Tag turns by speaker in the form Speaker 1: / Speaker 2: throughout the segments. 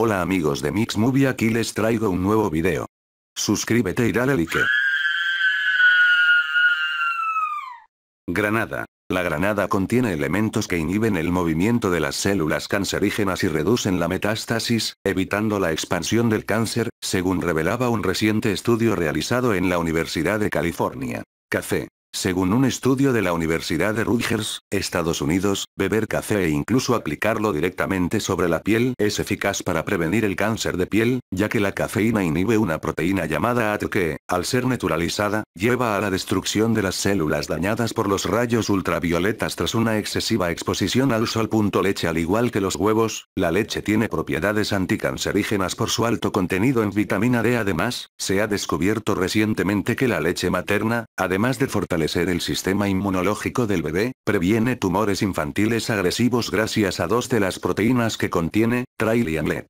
Speaker 1: Hola amigos de MixMovie aquí les traigo un nuevo video. Suscríbete y dale like. Granada. La granada contiene elementos que inhiben el movimiento de las células cancerígenas y reducen la metástasis, evitando la expansión del cáncer, según revelaba un reciente estudio realizado en la Universidad de California. Café. Según un estudio de la Universidad de Rutgers, Estados Unidos, beber café e incluso aplicarlo directamente sobre la piel es eficaz para prevenir el cáncer de piel, ya que la cafeína inhibe una proteína llamada AT que, al ser naturalizada, lleva a la destrucción de las células dañadas por los rayos ultravioletas tras una excesiva exposición al sol. Leche al igual que los huevos, la leche tiene propiedades anticancerígenas por su alto contenido en vitamina D. Además, se ha descubierto recientemente que la leche materna, además de fortalecer ser el sistema inmunológico del bebé, previene tumores infantiles agresivos gracias a dos de las proteínas que contiene, Trail y Amlet.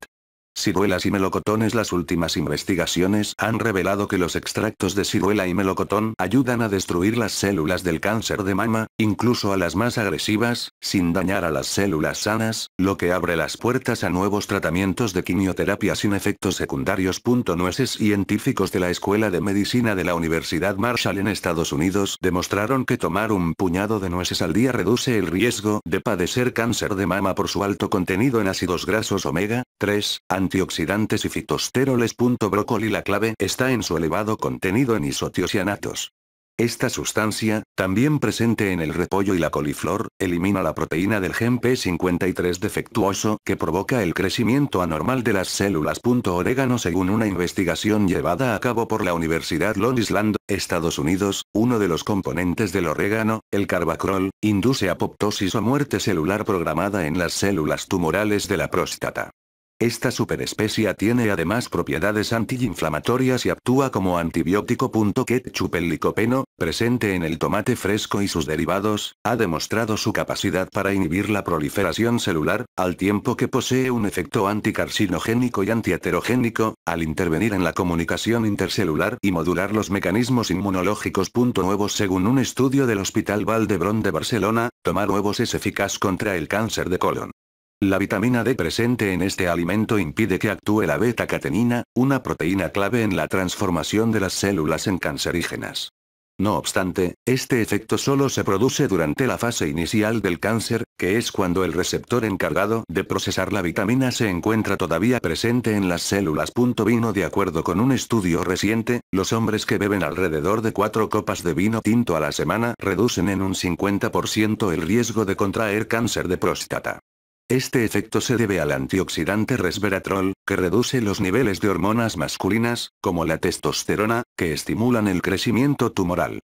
Speaker 1: Ciruelas y melocotones Las últimas investigaciones han revelado que los extractos de ciruela y melocotón ayudan a destruir las células del cáncer de mama, incluso a las más agresivas, sin dañar a las células sanas, lo que abre las puertas a nuevos tratamientos de quimioterapia sin efectos secundarios. Nueces científicos de la Escuela de Medicina de la Universidad Marshall en Estados Unidos demostraron que tomar un puñado de nueces al día reduce el riesgo de padecer cáncer de mama por su alto contenido en ácidos grasos omega, 3, antioxidantes y fitosteroles. Brócoli La clave está en su elevado contenido en isotiocianatos. Esta sustancia, también presente en el repollo y la coliflor, elimina la proteína del gen P53 defectuoso que provoca el crecimiento anormal de las células. Orégano Según una investigación llevada a cabo por la Universidad Long Island, Estados Unidos, uno de los componentes del orégano, el carbacrol, induce apoptosis o muerte celular programada en las células tumorales de la próstata. Esta superespecia tiene además propiedades antiinflamatorias y actúa como antibiótico. Ketchup el presente en el tomate fresco y sus derivados, ha demostrado su capacidad para inhibir la proliferación celular, al tiempo que posee un efecto anticarcinogénico y antiheterogénico, al intervenir en la comunicación intercelular y modular los mecanismos inmunológicos. Nuevos Según un estudio del Hospital Valdebrón de Barcelona, tomar huevos es eficaz contra el cáncer de colon. La vitamina D presente en este alimento impide que actúe la beta-catenina, una proteína clave en la transformación de las células en cancerígenas. No obstante, este efecto solo se produce durante la fase inicial del cáncer, que es cuando el receptor encargado de procesar la vitamina se encuentra todavía presente en las células. Vino de acuerdo con un estudio reciente, los hombres que beben alrededor de 4 copas de vino tinto a la semana reducen en un 50% el riesgo de contraer cáncer de próstata. Este efecto se debe al antioxidante resveratrol, que reduce los niveles de hormonas masculinas, como la testosterona, que estimulan el crecimiento tumoral.